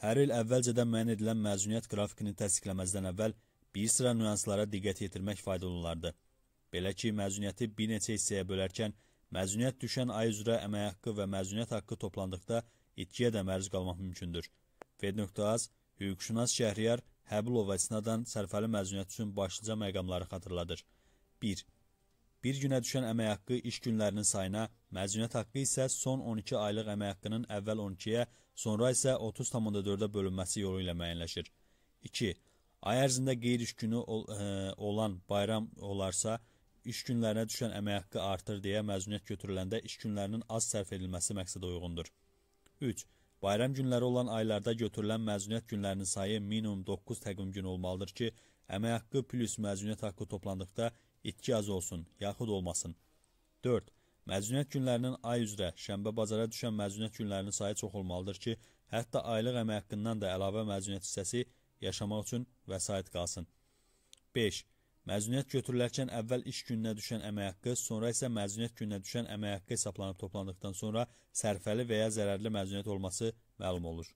Hər il əvvəlcədən müəyyən edilən məzuniyyət qrafikini təsdiqləməzdən əvvəl bir sıra nüanslara diqqət yetirmək faydalı olardı. Belə ki, məzuniyyəti bir neçə hissəyə bölərkən, məzuniyyət düşən ay üzrə əmək haqqı və məzuniyyət haqqı toplandıqda itkiyə də məruz qalmaq mümkündür. Fed.az, hüquqşünas Şəhriyar, Həbulov və Sinadan sərfəli məzuniyyət üçün başlıca məqamları xatırladır. 1. Bir günə düşən əmək haqqı iş günlərinin sayına, Məcuniyyət haqqı isə son 12 aylıq əmək haqqının əvvəl 12-yə, sonra isə 30,4-ə bölünməsi yolu ilə müəyyənləşir. 2. Ay ərzində qeyri-iş günü ol, ə, e, olan bayram olarsa, iş günlərinə düşən əmək haqqı artır deyə məzuniyyət götürüləndə iş günlərinin az sərf edilməsi məqsədə uyğundur. 3. Bayram günləri olan aylarda götürülən məzuniyyət günlərinin sayı minimum 9 təqvim günü olmalıdır ki, əmək haqqı plus məzuniyyət haqqı toplandıqda itki az olsun, yaxud olmasın. 4. Məzuniyyət günlərinin ay üzrə şənbə bazara düşən məzuniyyət günlərinin sayı çox olmalıdır ki, hətta aylıq əmək haqqından da əlavə məzuniyyət hissəsi yaşamaq üçün vəsait qalsın. 5. Məzuniyyət götürülərkən əvvəl iş gününə düşən əmək haqqı, sonra isə məzuniyyət gününə düşən əmək haqqı hesablanıb toplandıqdan sonra sərfəli və ya zərərli məzuniyyət olması məlum olur.